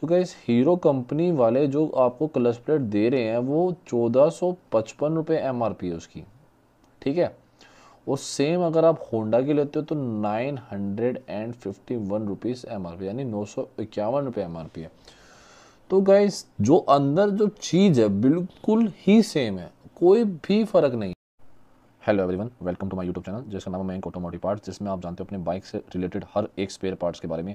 तो क्या इस हीरो कंपनी वाले जो आपको क्लच प्लेट दे रहे हैं वो चौदह सौ पचपन रुपये एम आर पी है उसकी ठीक है और सेम अगर आप होंडा की लेते हो तो nine hundred and fifty one rupees M R P यानी नौ सौ इक्यावन रुपये एम है तो गाइस जो अंदर जो चीज़ है बिल्कुल ही सेम है कोई भी फ़र्क नहीं hello everyone welcome to my YouTube channel जिसका नाम है मैं ऑटोमोटिव पार्ट्स जिसमें आप जानते हो अपने बाइक से रिलेटेड हर एक स्पेयर पार्ट्स के बारे में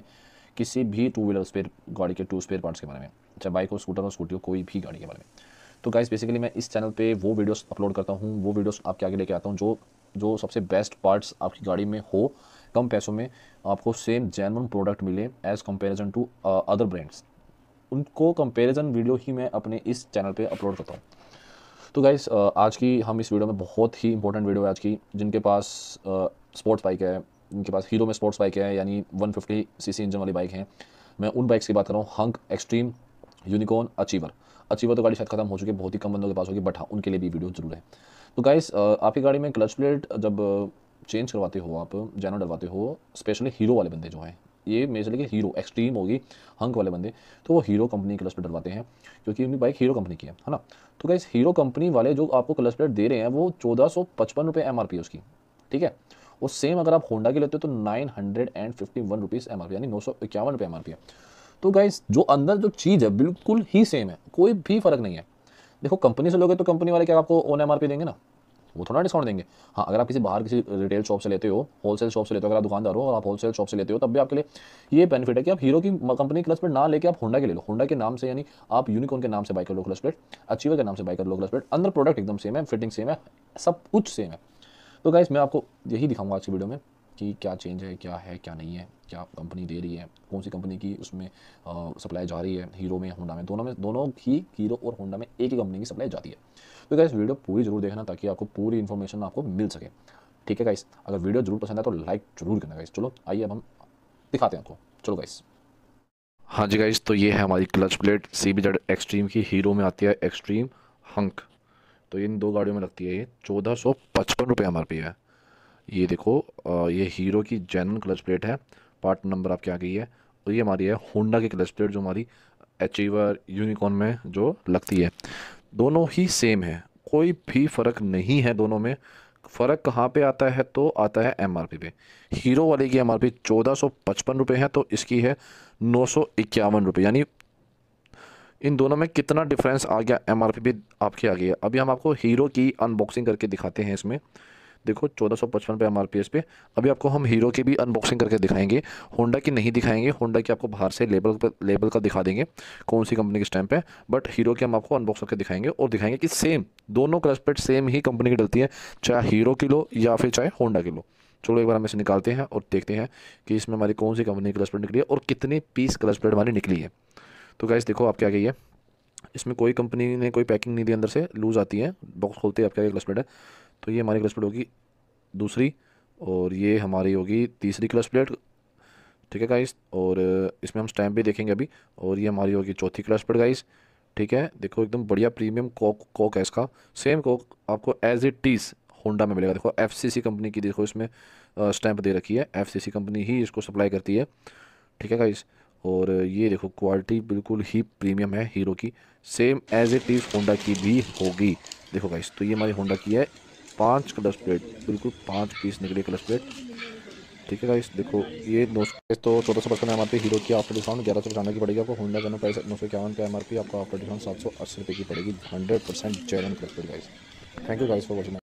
किसी भी टू व्हीलर स्पेयर गाड़ी के टू स्पेयर पार्ट्स के बारे में चाहे बाइक हो स्कूटर हो स्कूटी हो कोई भी गाड़ी के बारे में तो गाइस बेसिकली मैं इस चैनल पे वो वीडियोस अपलोड करता हूँ वो वीडियोस आपके आगे लेके आता हूँ जो जो सबसे बेस्ट पार्ट्स आपकी गाड़ी में हो कम पैसों में आपको सेम जैनवन प्रोडक्ट मिले as comparison to other brands उनको कंपेरिजन वीडियो ही मैं अपने इस चैनल पर अपलोड करता हूँ तो गाइस uh, आज की हम इस वीडियो में बहुत ही इंपॉर्टेंट वीडियो है आज की जिनके पास स्पोर्ट्स uh, बाइक है उनके पास हीरो में स्पोर्ट्स बाइक है यानी 150 सीसी इंजन वाली बाइक है मैं उन बाइक्स की बात कर रहा हूँ Hunk Xtreme Unicorn Achiever Achiever तो गाड़ी शायद खत्म हो चुकी है बहुत ही कम बंदों के पास होगी बट हाँ उनके लिए भी वीडियो जरूर है तो गाइस आपकी गाड़ी में क्लच प्लेट जब चेंज करवाते हो आप जैनो डलवाते हो स्पेशली हीरो वाले बंदे जो हैं ये मेरे से लेके हीरो एक्सट्रीम होगी हंक वाले बंदे तो वो हीरो कंपनी क्लच प्लेट डलवाते हैं क्योंकि उनकी बाइक हीरो कंपनी की है है ना तो गाइस हीरो कंपनी वाले जो आपको क्लच प्लेट दे रहे हैं वो चौदह सौ पचपन रुपये एम आर पी है उसकी ठीक है और सेम अगर आप होंडा की लेते हो तो nine hundred and fifty one rupees M R P यानी नौ सौ इक्यावन रुपये एम आर पी है तो गाइज जो अंदर जो चीज़ है बिल्कुल ही सेम है कोई भी फ़र्क नहीं है देखो कंपनी से लोगे तो कंपनी वाले क्या आपको ओन एम आर पी देंगे ना वो थोड़ा डिस्काउंट देंगे हाँ अगर आप किसी बाहर किसी रिटेल शॉप से लेते हो होलसेल शॉप से लेते हो अगर आप दुकानदार हो और आप होलसेल शॉप से लेते हो तब भी आपके लिए ये बेनिफिट है कि आप हीरो की कंपनी क्लच प्लेट ना लेके आप होंडा के ले लो होंडा के नाम से यानी आप यूनिकॉन के नाम से बाइक कर लो क्लच प्लेट अचीवर के नाम से बाइक कर लो क्लच प्लेट अंदर प्रोडक्ट एकदम सेम है फिटिंग सेम है सब कुछ सेम है तो गाइस मैं आपको यही दिखाऊंगा आज की वीडियो में कि क्या चेंज है क्या है क्या नहीं है क्या कंपनी दे रही है कौन सी कंपनी की उसमें सप्लाई जा रही है हीरो में होंडा में दोनों में दोनों ही हीरो और होंडा में एक ही कंपनी की सप्लाई जाती है तो गाइस वीडियो पूरी जरूर देखना ताकि आपको पूरी इन्फॉर्मेशन आपको मिल सके ठीक है गाइस अगर वीडियो जरूर पसंद है तो लाइक जरूर करना गाइस चलो आइए अब हम दिखाते हैं आपको चलो गाइस हाँ जी गाइस तो ये है हमारी clutch plate C B Z Xtreme की हीरो में आती है एक्सट्रीम हंक तो इन दो गाड़ियों में लगती है ये चौदह सौ पचपन रुपये एम है ये देखो ये हीरो की जैन क्लच प्लेट है पार्ट नंबर आपके आ गई है और ये हमारी है होंडा की क्लच प्लेट जो हमारी अचीवर यूनिकॉर्न में जो लगती है दोनों ही सेम है कोई भी फ़र्क नहीं है दोनों में फ़र्क कहाँ पे आता है तो आता है एम पे हीरो वाले की एम चौदह सौ पचपन रुपये है तो इसकी है नौ सौ इक्यावन रुपये यानी इन दोनों में कितना डिफरेंस आ गया एम भी आपकी आ गई है अभी हम आपको हीरो की अनबॉक्सिंग करके दिखाते हैं इसमें देखो चौदह सौ पचपन पे एम पे अभी आपको हम हीरो की भी अनबॉक्सिंग करके दिखाएंगे होंडा की नहीं दिखाएंगे होंडा की आपको बाहर से लेबल पर लेबल का दिखा देंगे कौन सी कंपनी की स्टैम्प है बट हीरो की हम आपको अनबॉक्स करके दिखाएंगे और दिखाएंगे कि सेम दोनों क्रश सेम ही कंपनी की डलती है चाहे हीरो की लो या फिर चाहे होंडा की लो चलो एक बार हम इसे निकालते हैं और देखते हैं कि इसमें हमारी कौन सी कंपनी की क्रश निकली है और कितनी पीस क्रश हमारी निकली है तो गैस देखो आप क्या कहिए इसमें कोई कंपनी ने कोई पैकिंग नहीं दी अंदर से लूज़ आती है बॉक्स खोलते हैं आप क्या क्लस प्लेट है तो ये हमारी क्लस प्लेट होगी दूसरी और ये हमारी होगी तीसरी क्लस प्लेट ठीक है गाइस और इसमें हम स्टैम्प भी देखेंगे अभी और ये हमारी होगी चौथी क्लस प्लेट गाइस ठीक है देखो एकदम बढ़िया प्रीमियम कोक कोक है इसका सेम कोक आपको एज इट टीज़ होंडा में मिलेगा देखो एफ कंपनी की देखो इसमें स्टैम्प दे रखी है एफ कंपनी ही इसको सप्लाई करती है ठीक है गाइस और ये देखो क्वालिटी बिल्कुल ही प्रीमियम है हीरो की same as it is Honda की भी होगी देखो गाइस तो ये हमारी होंडा की है पांच कलर प्लेट बिल्कुल पांच पीस निकली कलर प्लेट ठीक है गाइस देखो ये नौ तो चौदह सौ percent M R P Hero की आपको डिस्काउंट ग्यारह सौ पचानवे की पड़ेगी आपको होंडा जनों प्राइस नौ सौ इक्यावन का एम आर पी आपको आपका डिस्काउंट सात सौ अस्सी रुपये की पड़ेगी हंड्रेड परसेंट जेडन colour plate guys thank you guys for watching